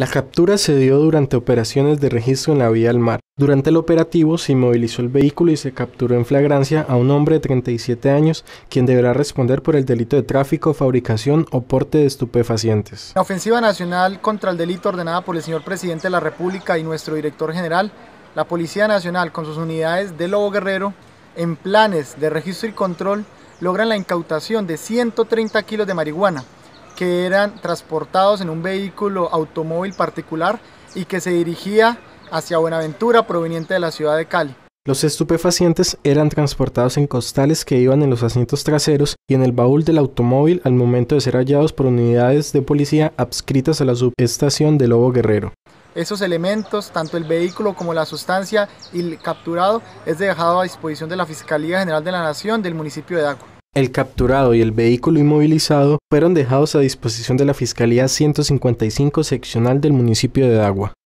La captura se dio durante operaciones de registro en la vía al mar. Durante el operativo se inmovilizó el vehículo y se capturó en flagrancia a un hombre de 37 años, quien deberá responder por el delito de tráfico, fabricación o porte de estupefacientes. La ofensiva nacional contra el delito ordenada por el señor presidente de la República y nuestro director general, la Policía Nacional con sus unidades de Lobo Guerrero, en planes de registro y control, logran la incautación de 130 kilos de marihuana, que eran transportados en un vehículo automóvil particular y que se dirigía hacia Buenaventura proveniente de la ciudad de Cali. Los estupefacientes eran transportados en costales que iban en los asientos traseros y en el baúl del automóvil al momento de ser hallados por unidades de policía adscritas a la subestación de Lobo Guerrero. Esos elementos, tanto el vehículo como la sustancia y el capturado, es dejado a disposición de la Fiscalía General de la Nación del municipio de Daco. El capturado y el vehículo inmovilizado fueron dejados a disposición de la Fiscalía 155 seccional del municipio de Dagua.